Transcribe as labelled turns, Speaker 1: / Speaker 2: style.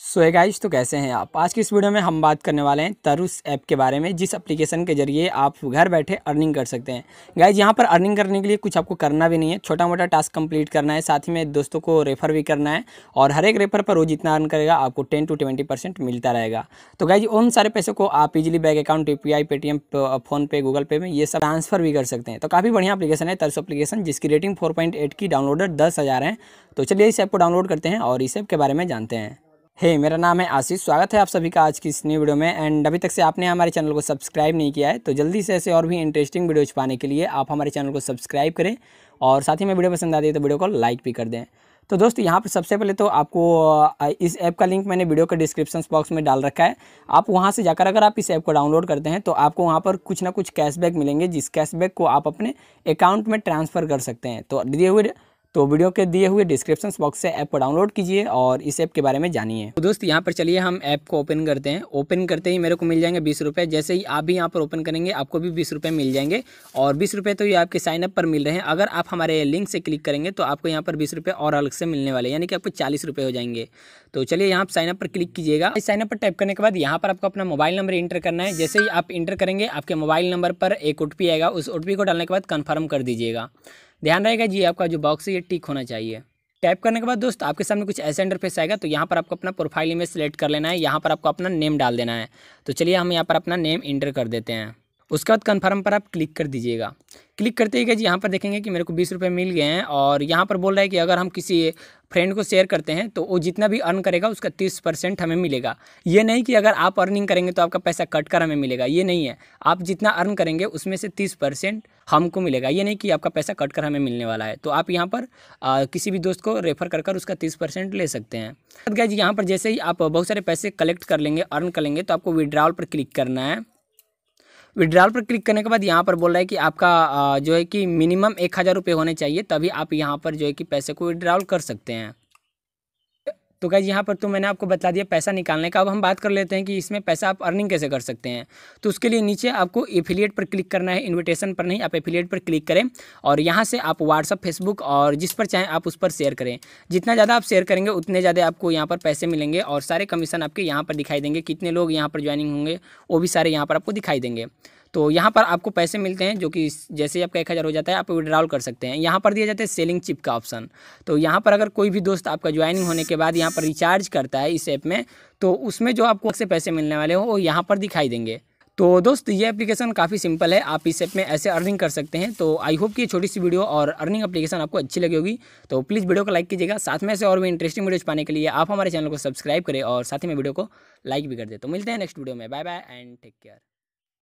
Speaker 1: सो है गाइज तो कैसे हैं आप आज की इस वीडियो में हम बात करने वाले हैं तरुस ऐप के बारे में जिस एप्लीकेशन के जरिए आप घर बैठे अर्निंग कर सकते हैं गाइज यहाँ पर अर्निंग करने के लिए कुछ आपको करना भी नहीं है छोटा मोटा टास्क कंप्लीट करना है साथ ही में दोस्तों को रेफर भी करना है और हर एक रेफर पर वो जितना अर्न करेगा आपको टेन टू ट्वेंटी परसेंट मिलता रहेगा तो गाइज उन सारे पैसों को आप easily bank account U P I Paytm PhonePe Google Pay में ये सब ट्रांसफर भी कर सकते हैं तो काफ़ी बढ़िया अपलीकेशन है तरस अपलीकेशन जिसकी रेटिंग फोर पॉइंट एट की डाउनलोडर दस हज़ार है तो चलिए इस ऐप को डाउनलोड करते हैं और इस ऐप के बारे में जानते हैं हे hey, मेरा नाम है आशीष स्वागत है आप सभी का आज की इस न्यू वीडियो में एंड अभी तक से आपने हमारे चैनल को सब्सक्राइब नहीं किया है तो जल्दी से ऐसे और भी इंटरेस्टिंग वीडियोज पाने के लिए आप हमारे चैनल को सब्सक्राइब करें और साथ ही में वीडियो पसंद आती है तो वीडियो को लाइक भी कर दें तो दोस्त यहाँ पर सबसे पहले तो आपको इस ऐप का लिंक मैंने वीडियो के डिस्क्रिप्शन बॉक्स में डाल रखा है आप वहाँ से जाकर अगर आप इस ऐप को डाउनलोड करते हैं तो आपको वहाँ पर कुछ ना कुछ कैशबैक मिलेंगे जिस कैशबैक को आप अपने अकाउंट में ट्रांसफ़र कर सकते हैं तो दिए हुए तो वीडियो के दिए हुए डिस्क्रिप्शन बॉक्स से ऐप को डाउनलोड कीजिए और इस ऐप के बारे में जानिए तो दोस्त यहाँ पर चलिए हम ऐप को ओपन करते हैं ओपन करते ही मेरे को मिल जाएंगे बीस रुपये जैसे ही आप भी यहाँ पर ओपन करेंगे आपको भी बीस रुपये मिल जाएंगे और बीस रुपये तो ये आपके साइनअप पर मिल रहे हैं अगर आप हमारे लिंक से क्लिक करेंगे तो आपको यहाँ पर बीस रुपये और अलग से मिलने वाले यानी कि आपको चालीस रुपये हो जाएंगे तो चलिए यहाँ पर साइनअप पर क्लिक कीजिएगा इस साइनअप पर टाइप करने के बाद यहाँ पर आपको अपना मोबाइल नंबर इंटर करना है जैसे ही आप इंटर करेंगे आपके मोबाइल नंबर पर एक ओ आएगा उस ओ को डालने के बाद कन्फर्म कर दीजिएगा ध्यान रहेगा जी आपका जो बॉक्स है ये टिक होना चाहिए टाइप करने के बाद दोस्त आपके सामने कुछ ऐसा इंटरफेस आएगा तो यहाँ पर आपको अपना प्रोफाइल इमेज सेलेक्ट कर लेना है यहाँ पर आपको अपना नेम डाल देना है तो चलिए हम यहाँ पर अपना नेम इंटर कर देते हैं उसके बाद कन्फर्म पर आप क्लिक कर दीजिएगा क्लिक करते ही जी यहाँ पर देखेंगे कि मेरे को बीस रुपये मिल गए हैं और यहाँ पर बोल रहा है कि अगर हम किसी फ्रेंड को शेयर करते हैं तो वो जितना भी अर्न करेगा उसका तीस परसेंट हमें मिलेगा ये नहीं कि अगर आप अर्निंग करेंगे तो आपका पैसा कट कर हमें मिलेगा ये नहीं है आप जितना अर्न करेंगे उसमें से तीस परसेंट हमको मिलेगा ये नहीं कि आपका पैसा कट कर हमें मिलने वाला है तो आप यहाँ पर आ, किसी भी दोस्त को रेफ़र कर कर उसका तीस परसेंट ले सकते हैं तो गया जी यहाँ पर जैसे ही आप बहुत सारे पैसे कलेक्ट कर लेंगे अर्न कर लेंगे तो आपको विड्रॉल पर क्लिक करना है विड्रॉल पर क्लिक करने के बाद यहाँ पर बोल रहा है कि आपका जो है कि मिनिमम एक हज़ार रुपये होने चाहिए तभी आप यहाँ पर जो है कि पैसे को विड्रॉल कर सकते हैं तो गाइज यहाँ पर तो मैंने आपको बता दिया पैसा निकालने का अब हम बात कर लेते हैं कि इसमें पैसा आप अर्निंग कैसे कर सकते हैं तो उसके लिए नीचे आपको एफिलिएट पर क्लिक करना है इन्विटेशन पर नहीं आप एफिलिएट पर क्लिक करें और यहाँ से आप व्हाट्सअप फेसबुक और जिस पर चाहें आप उस पर शेयर करें जितना ज़्यादा आप शेयर करेंगे उतने ज़्यादा आपको यहाँ पर पैसे मिलेंगे और सारे कमीशन आपके यहाँ पर दिखाई देंगे कितने लोग यहाँ पर ज्वाइनिंग होंगे वो भी सारे यहाँ पर आपको दिखाई देंगे तो यहाँ पर आपको पैसे मिलते हैं जो कि जैसे ही आपका एक हज़ार हो जाता है आप विड्रॉल कर सकते हैं यहाँ पर दिया जाता है सेलिंग चिप का ऑप्शन तो यहाँ पर अगर कोई भी दोस्त आपका ज्वाइनिंग होने के बाद यहाँ पर रिचार्ज करता है इस ऐप में तो उसमें जो आपको अक्से पैसे मिलने वाले हो वो यहाँ पर दिखाई देंगे तो दोस्त ये एप्लीकेशन काफ़ी सिंपल है आप इस ऐप में ऐसे अर्निंग कर सकते हैं तो आई होप कि छोटी सी वीडियो और अर्निंग एप्लीकेशन आपको अच्छी लगी होगी तो प्लीज़ वीडियो को लाइक कीजिएगा साथ में ऐसे और भी इंटरेस्टिंग वीडियोज पाने के लिए आप हमारे चैनल को सब्सक्राइब करें और साथ ही में वीडियो को लाइक भी कर दे तो मिलते हैं नेक्स्ट वीडियो में bye bye and take care